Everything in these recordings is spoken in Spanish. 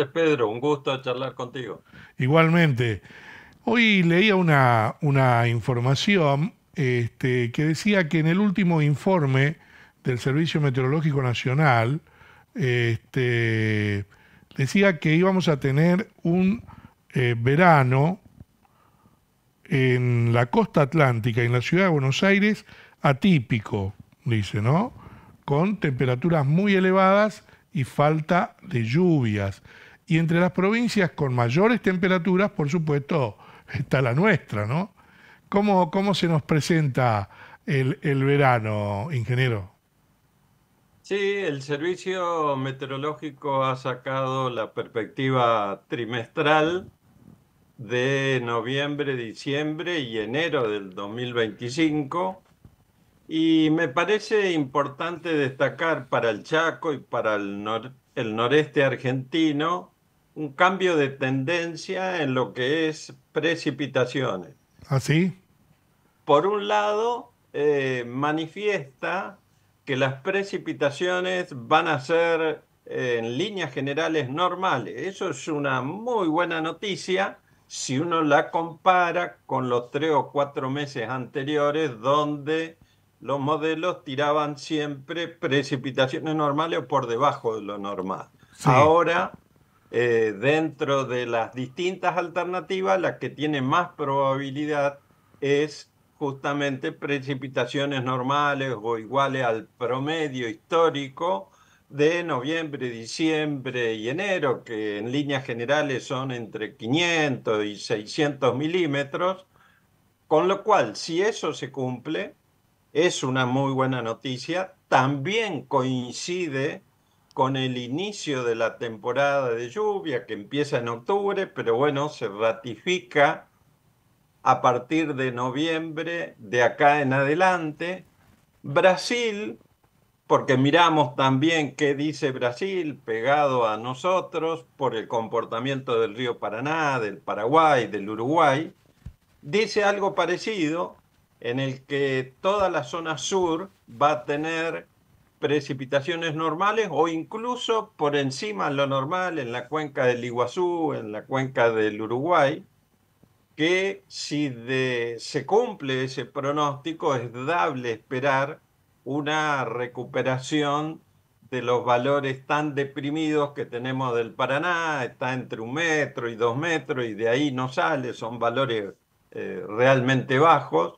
Pedro, un gusto charlar contigo. Igualmente. Hoy leía una, información este, que decía que en el último informe del Servicio Meteorológico Nacional este, decía que íbamos a tener un eh, verano en la costa atlántica, en la ciudad de Buenos Aires, atípico, dice, ¿no? Con temperaturas muy elevadas y falta de lluvias. Y entre las provincias con mayores temperaturas, por supuesto, está la nuestra, ¿no? ¿Cómo, cómo se nos presenta el, verano, ingeniero? Sí, el servicio meteorológico ha sacado la perspectiva trimestral de noviembre, diciembre y enero del 2025. Y me parece importante destacar para el Chaco y para el, el noreste argentino un cambio de tendencia en lo que es precipitaciones. ¿Así? ¿Ah, por un lado, eh, manifiesta que las precipitaciones van a ser eh, en líneas generales normales. Eso es una muy buena noticia si uno la compara con los tres o cuatro meses anteriores donde los modelos tiraban siempre precipitaciones normales o por debajo de lo normal. Ahora eh, dentro de las distintas alternativas, la que tiene más probabilidad es justamente precipitaciones normales o iguales al promedio histórico de noviembre, diciembre y enero, que en líneas generales son entre 500 y 600 milímetros, con lo cual, si eso se cumple, es una muy buena noticia, también coincide con el inicio de la temporada de lluvia que empieza en octubre, pero bueno, se ratifica a partir de noviembre de acá en adelante. Brasil, porque miramos también qué dice Brasil pegado a nosotros por el comportamiento del río Paraná, del Paraguay, del Uruguay, dice algo parecido en el que toda la zona sur va a tener precipitaciones normales o incluso por encima de lo normal en la cuenca del Iguazú, en la cuenca del Uruguay, que si se cumple ese pronóstico es dable esperar una recuperación de los valores tan deprimidos que tenemos del Paraná, está entre un metro y dos metros y de ahí no sale, son valores eh, realmente bajos,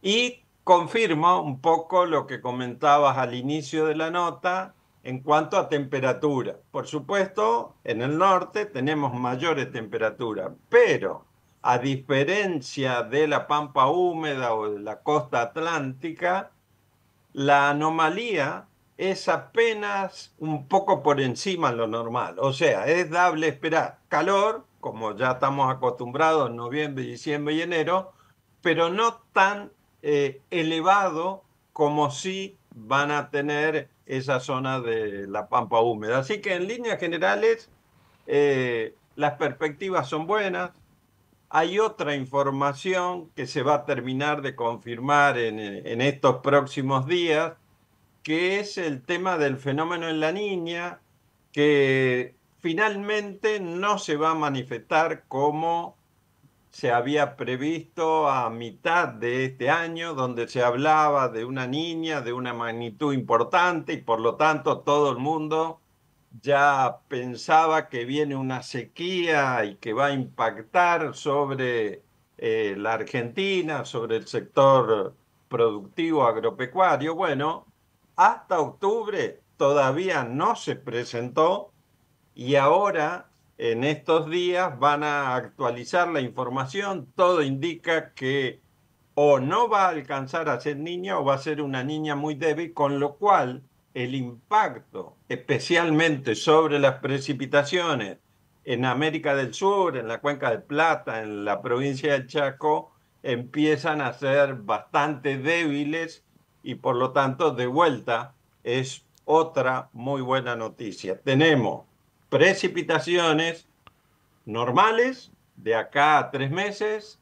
y Confirmo un poco lo que comentabas al inicio de la nota en cuanto a temperatura. Por supuesto, en el norte tenemos mayores temperaturas, pero a diferencia de la pampa húmeda o de la costa atlántica, la anomalía es apenas un poco por encima de lo normal. O sea, es dable esperar calor, como ya estamos acostumbrados en noviembre, diciembre y enero, pero no tan eh, elevado como si van a tener esa zona de la pampa húmeda. Así que en líneas generales eh, las perspectivas son buenas. Hay otra información que se va a terminar de confirmar en estos próximos días, que es el tema del fenómeno en la niña, que finalmente no se va a manifestar como se había previsto a mitad de este año, donde se hablaba de una niña de una magnitud importante y por lo tanto todo el mundo ya pensaba que viene una sequía y que va a impactar sobre eh, la Argentina, sobre el sector productivo agropecuario. Bueno, hasta octubre todavía no se presentó y ahora en estos días van a actualizar la información. Todo indica que o no va a alcanzar a ser niña o va a ser una niña muy débil, con lo cual el impacto, especialmente sobre las precipitaciones en América del Sur, en la Cuenca del Plata, en la provincia del Chaco, empiezan a ser bastante débiles y por lo tanto de vuelta es otra muy buena noticia. Tenemos precipitaciones normales de acá a tres meses.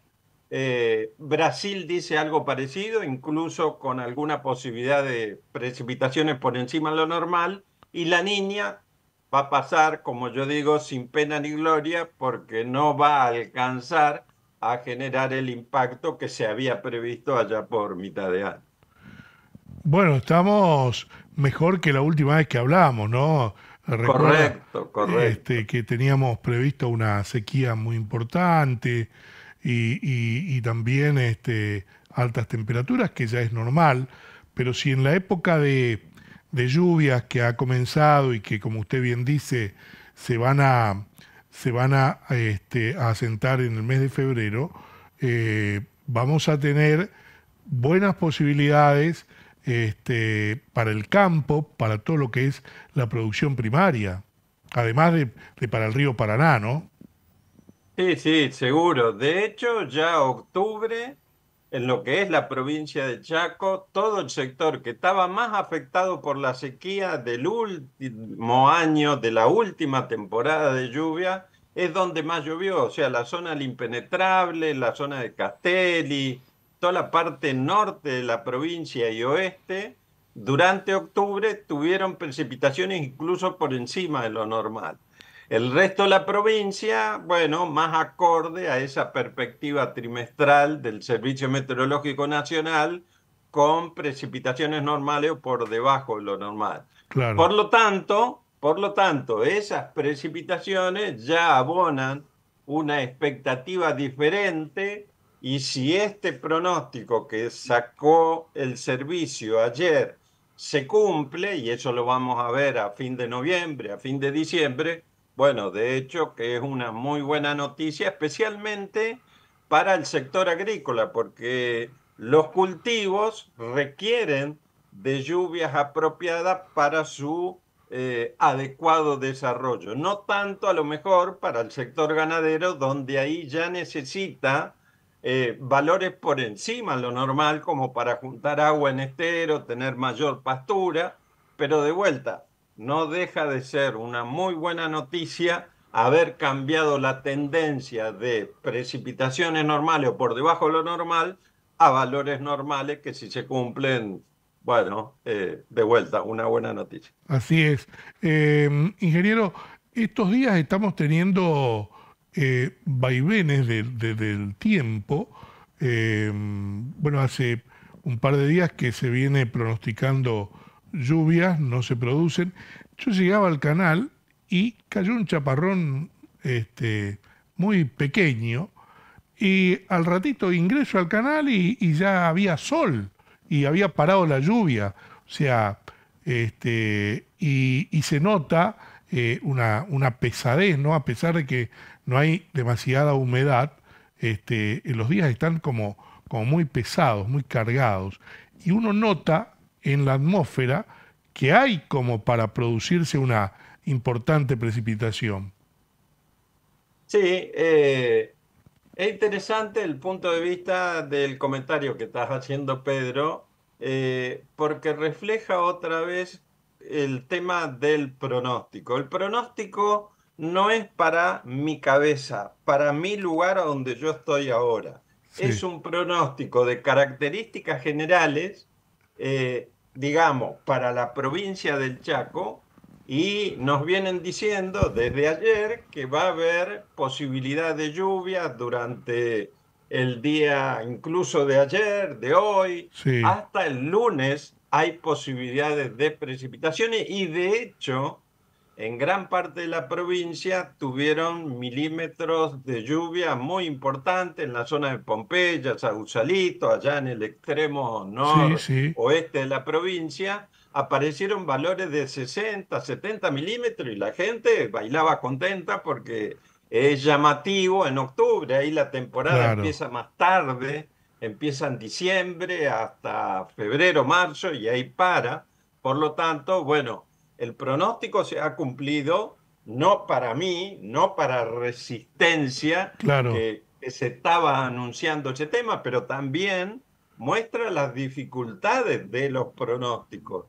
Eh, Brasil dice algo parecido, incluso con alguna posibilidad de precipitaciones por encima de lo normal. Y la niña va a pasar, como yo digo, sin pena ni gloria, porque no va a alcanzar a generar el impacto que se había previsto allá por mitad de año. Bueno, estamos mejor que la última vez que hablamos, ¿no? correcto, correcto. Este, que teníamos previsto una sequía muy importante y, también este, altas temperaturas, que ya es normal, pero si en la época de, lluvias que ha comenzado y que, como usted bien dice, se van a, se van a, este, asentar en el mes de febrero, eh, vamos a tener buenas posibilidades este, para el campo, para todo lo que es la producción primaria, además de, para el río Paraná, ¿no? Sí, sí, seguro. De hecho, ya octubre, en lo que es la provincia de Chaco, todo el sector que estaba más afectado por la sequía del último año, de la última temporada de lluvia, es donde más llovió, o sea, la zona del Impenetrable, la zona de Castelli, la parte norte de la provincia y oeste, durante octubre tuvieron precipitaciones incluso por encima de lo normal. El resto de la provincia, bueno, más acorde a esa perspectiva trimestral del Servicio Meteorológico Nacional con precipitaciones normales o por debajo de lo normal. Claro. Por lo tanto, por lo tanto, esas precipitaciones ya abonan una expectativa diferente y si este pronóstico que sacó el servicio ayer se cumple, y eso lo vamos a ver a fin de noviembre, a fin de diciembre, bueno, de hecho que es una muy buena noticia, especialmente para el sector agrícola, porque los cultivos requieren de lluvias apropiadas para su eh, adecuado desarrollo. No tanto a lo mejor para el sector ganadero, donde ahí ya necesita eh, valores por encima lo normal, como para juntar agua en estero, tener mayor pastura, pero de vuelta, no deja de ser una muy buena noticia haber cambiado la tendencia de precipitaciones normales o por debajo de lo normal a valores normales que si se cumplen, bueno, eh, de vuelta, una buena noticia. Así es. Eh, ingeniero, estos días estamos teniendo eh, vaivenes del tiempo. Eh, bueno, hace un par de días que se viene pronosticando lluvias, no se producen. Yo llegaba al canal y cayó un chaparrón este, muy pequeño y al ratito ingreso al canal y, ya había sol y había parado la lluvia. O sea, este, y se nota eh, una, una, pesadez, ¿no? A pesar de que no hay demasiada humedad, este, los días están como, como muy pesados, muy cargados. Y uno nota en la atmósfera que hay como para producirse una importante precipitación. Sí, eh, es interesante el punto de vista del comentario que estás haciendo, Pedro, eh, porque refleja otra vez el tema del pronóstico. El pronóstico no es para mi cabeza, para mi lugar donde yo estoy ahora. Es un pronóstico de características generales, eh, digamos, para la provincia del Chaco, y nos vienen diciendo desde ayer que va a haber posibilidad de lluvia durante el día incluso de ayer, de hoy, hasta el lunes hay posibilidades de precipitaciones y de hecho en gran parte de la provincia tuvieron milímetros de lluvia muy importante en la zona de Pompeya, Sausalito, allá en el extremo noroeste oeste de la provincia, aparecieron valores de 60, 70 milímetros y la gente bailaba contenta porque es llamativo en octubre, ahí la temporada empieza más tarde empieza en diciembre hasta febrero, marzo y ahí para. Por lo tanto, bueno, el pronóstico se ha cumplido, no para mí, no para resistencia, que, se estaba anunciando ese tema, pero también muestra las dificultades de los pronósticos.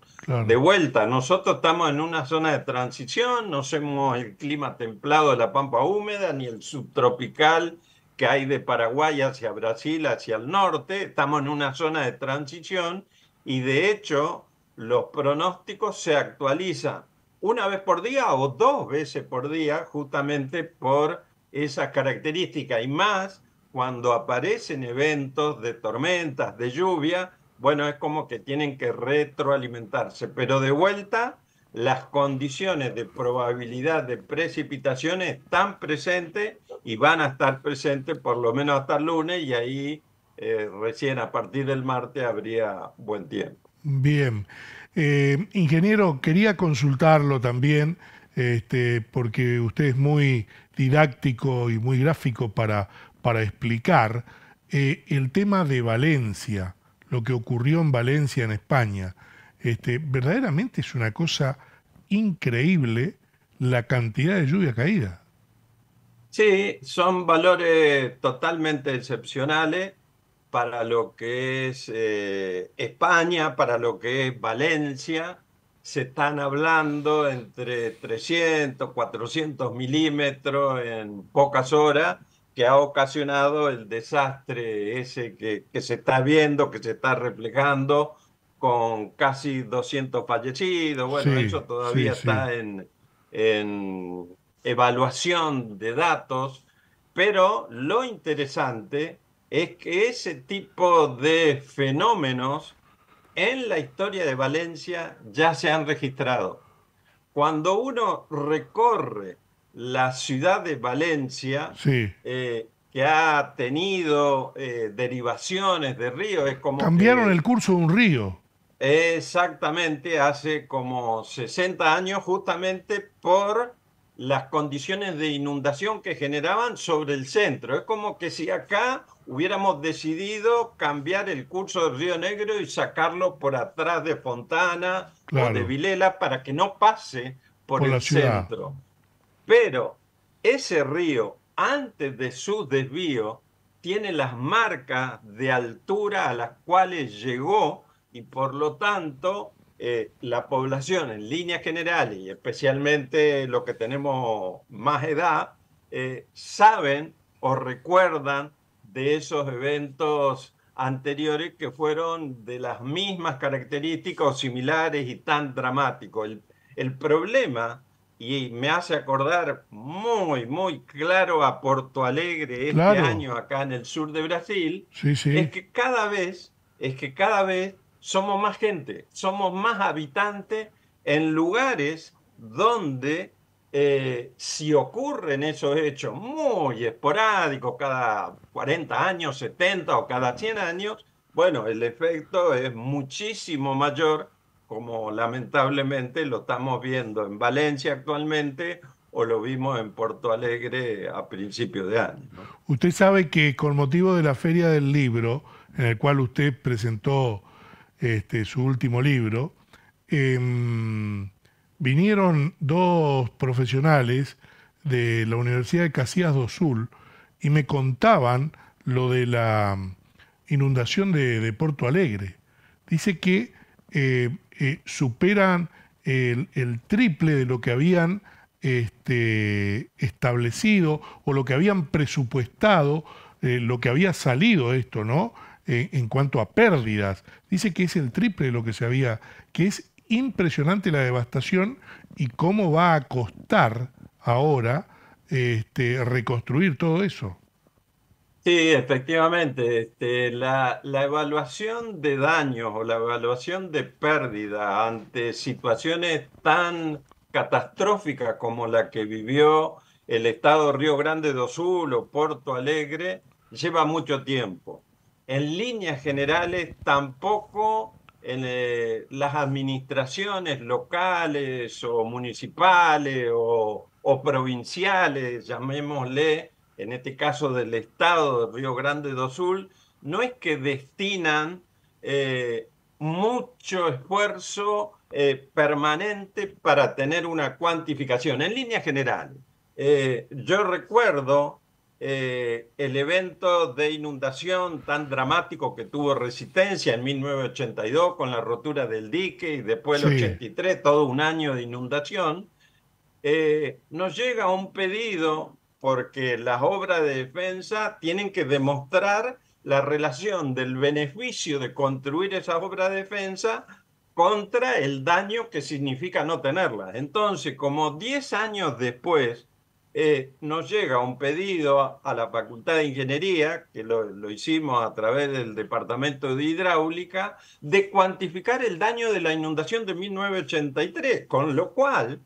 De vuelta, nosotros estamos en una zona de transición, no somos el clima templado de la pampa húmeda, ni el subtropical que hay de Paraguay hacia Brasil, hacia el norte, estamos en una zona de transición y de hecho los pronósticos se actualizan una vez por día o dos veces por día justamente por esa característica. y más cuando aparecen eventos de tormentas, de lluvia, bueno, es como que tienen que retroalimentarse, pero de vuelta las condiciones de probabilidad de precipitaciones están presentes y van a estar presentes por lo menos hasta el lunes y ahí eh, recién a partir del martes habría buen tiempo. Bien. Eh, ingeniero, quería consultarlo también, este, porque usted es muy didáctico y muy gráfico para, para explicar eh, el tema de Valencia, lo que ocurrió en Valencia, en España. Este, verdaderamente es una cosa increíble la cantidad de lluvia caída. Sí, son valores totalmente excepcionales para lo que es eh, España, para lo que es Valencia. Se están hablando entre 300, 400 milímetros en pocas horas, que ha ocasionado el desastre ese que, se está viendo, que se está reflejando con casi 200 fallecidos. Bueno, eso todavía está en, en evaluación de datos, pero lo interesante es que ese tipo de fenómenos en la historia de Valencia ya se han registrado. Cuando uno recorre la ciudad de Valencia, eh, que ha tenido eh, derivaciones de ríos, es como... Cambiaron el curso de un río. Exactamente, hace como 60 años justamente por las condiciones de inundación que generaban sobre el centro. Es como que si acá hubiéramos decidido cambiar el curso del Río Negro y sacarlo por atrás de Fontana o de Vilela para que no pase por el centro. Pero ese río, antes de su desvío, tiene las marcas de altura a las cuales llegó y por lo tanto eh, la población en líneas generales y especialmente los que tenemos más edad, eh, saben o recuerdan de esos eventos anteriores que fueron de las mismas características o similares y tan dramáticos. El, problema, y me hace acordar muy, muy claro a Porto Alegre este año acá en el sur de Brasil, es que cada vez, es que cada vez somos más gente, somos más habitantes en lugares donde eh, si ocurren esos hechos muy esporádicos, cada 40 años, 70 o cada 100 años, bueno, el efecto es muchísimo mayor, como lamentablemente lo estamos viendo en Valencia actualmente o lo vimos en Porto Alegre a principios de año. Usted sabe que con motivo de la Feria del Libro, en el cual usted presentó este, su último libro, em, vinieron dos profesionales de la Universidad de Casillas do Sul y me contaban lo de la mm, inundación de, Porto Alegre. Dice que eh, eh, superan el, triple de lo que habían este, establecido o lo que habían presupuestado, eh, lo que había salido esto, ¿no? en cuanto a pérdidas. Dice que es el triple de lo que se había, que es impresionante la devastación y cómo va a costar ahora este, reconstruir todo eso. Sí, efectivamente. Este, la, la, evaluación de daños o la evaluación de pérdida ante situaciones tan catastróficas como la que vivió el estado Río Grande do Sul o Porto Alegre lleva mucho tiempo en líneas generales tampoco en, eh, las administraciones locales o municipales o, provinciales, llamémosle, en este caso del estado de Río Grande do Sul, no es que destinan eh, mucho esfuerzo eh, permanente para tener una cuantificación, en líneas generales. yo recuerdo eh, el evento de inundación tan dramático que tuvo Resistencia en 1982 con la rotura del dique y después el 83, todo un año de inundación, eh, nos llega un pedido porque las obras de defensa tienen que demostrar la relación del beneficio de construir esas obras de defensa contra el daño que significa no tenerlas. Entonces, como 10 años después, eh, nos llega un pedido a, la Facultad de Ingeniería, que lo, hicimos a través del Departamento de Hidráulica, de cuantificar el daño de la inundación de 1983, con lo cual,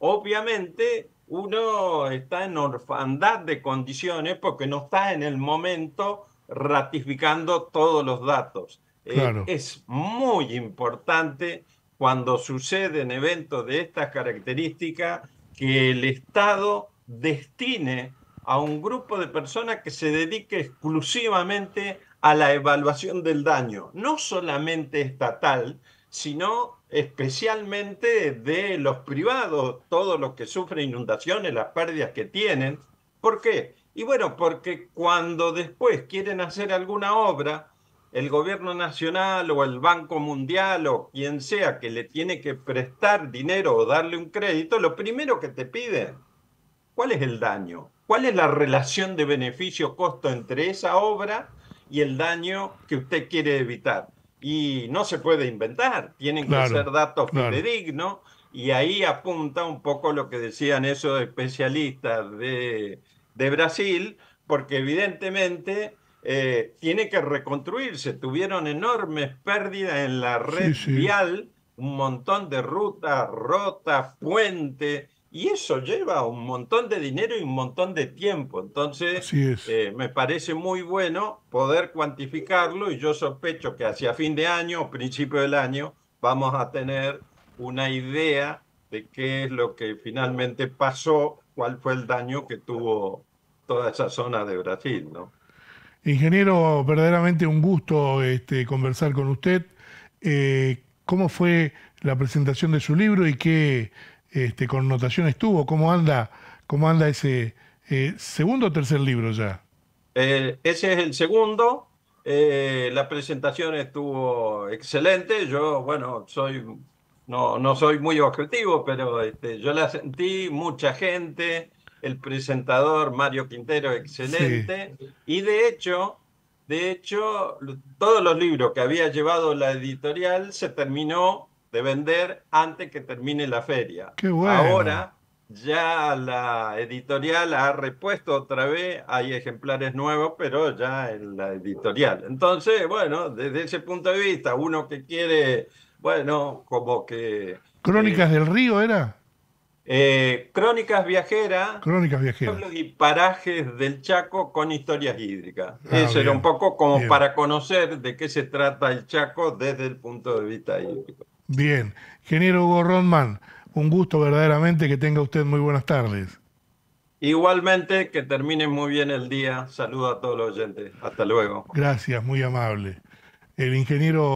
obviamente, uno está en orfandad de condiciones porque no está en el momento ratificando todos los datos. Eh, es muy importante cuando suceden eventos de estas características que el Estado destine a un grupo de personas que se dedique exclusivamente a la evaluación del daño, no solamente estatal, sino especialmente de los privados, todos los que sufren inundaciones, las pérdidas que tienen. ¿Por qué? Y bueno, porque cuando después quieren hacer alguna obra, el gobierno nacional o el Banco Mundial o quien sea que le tiene que prestar dinero o darle un crédito, lo primero que te piden ¿Cuál es el daño? ¿Cuál es la relación de beneficio-costo entre esa obra y el daño que usted quiere evitar? Y no se puede inventar, tienen que ser datos claro. y ahí apunta un poco lo que decían esos especialistas de, Brasil, porque evidentemente eh, tiene que reconstruirse. Tuvieron enormes pérdidas en la red vial, un montón de rutas rotas, puentes y eso lleva un montón de dinero y un montón de tiempo. Entonces, eh, me parece muy bueno poder cuantificarlo y yo sospecho que hacia fin de año o principio del año vamos a tener una idea de qué es lo que finalmente pasó, cuál fue el daño que tuvo toda esa zona de Brasil. ¿no? Ingeniero, verdaderamente un gusto este, conversar con usted. Eh, ¿Cómo fue la presentación de su libro y qué... Este, connotación estuvo? ¿Cómo anda, cómo anda ese eh, segundo o tercer libro ya? Eh, ese es el segundo. Eh, la presentación estuvo excelente. Yo, bueno, soy no, soy muy objetivo, pero este, yo la sentí, mucha gente, el presentador Mario Quintero, excelente. Y de hecho, de hecho, todos los libros que había llevado la editorial se terminó de vender antes que termine la feria. Ahora ya la editorial ha repuesto otra vez, hay ejemplares nuevos, pero ya en la editorial. Entonces, bueno, desde ese punto de vista, uno que quiere, bueno, como que... Crónicas eh, del río era. Eh, crónicas viajeras, crónicas viajeras, y parajes del Chaco con historias hídricas. Ah, Eso era un poco como para conocer de qué se trata el Chaco desde el punto de vista hídrico. Bien. Ingeniero Hugo Rodman, un gusto verdaderamente que tenga usted muy buenas tardes. Igualmente, que termine muy bien el día. Saludo a todos los oyentes. Hasta luego. Gracias, muy amable. El ingeniero.